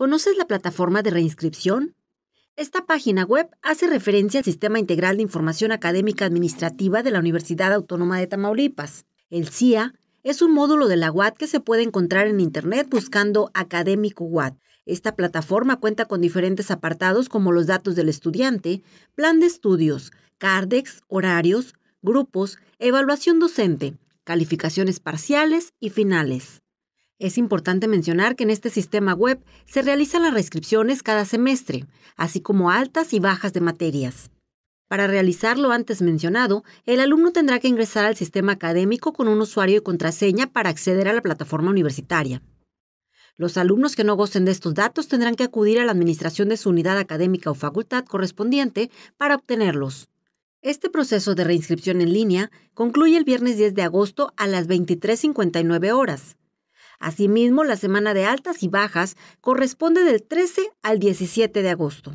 ¿Conoces la plataforma de reinscripción? Esta página web hace referencia al Sistema Integral de Información Académica Administrativa de la Universidad Autónoma de Tamaulipas. El CIA es un módulo de la UAT que se puede encontrar en Internet buscando Académico UAT. Esta plataforma cuenta con diferentes apartados como los datos del estudiante, plan de estudios, CARDEX, horarios, grupos, evaluación docente, calificaciones parciales y finales. Es importante mencionar que en este sistema web se realizan las reinscripciones cada semestre, así como altas y bajas de materias. Para realizar lo antes mencionado, el alumno tendrá que ingresar al sistema académico con un usuario y contraseña para acceder a la plataforma universitaria. Los alumnos que no gocen de estos datos tendrán que acudir a la administración de su unidad académica o facultad correspondiente para obtenerlos. Este proceso de reinscripción en línea concluye el viernes 10 de agosto a las 23.59 horas. Asimismo, la semana de altas y bajas corresponde del 13 al 17 de agosto.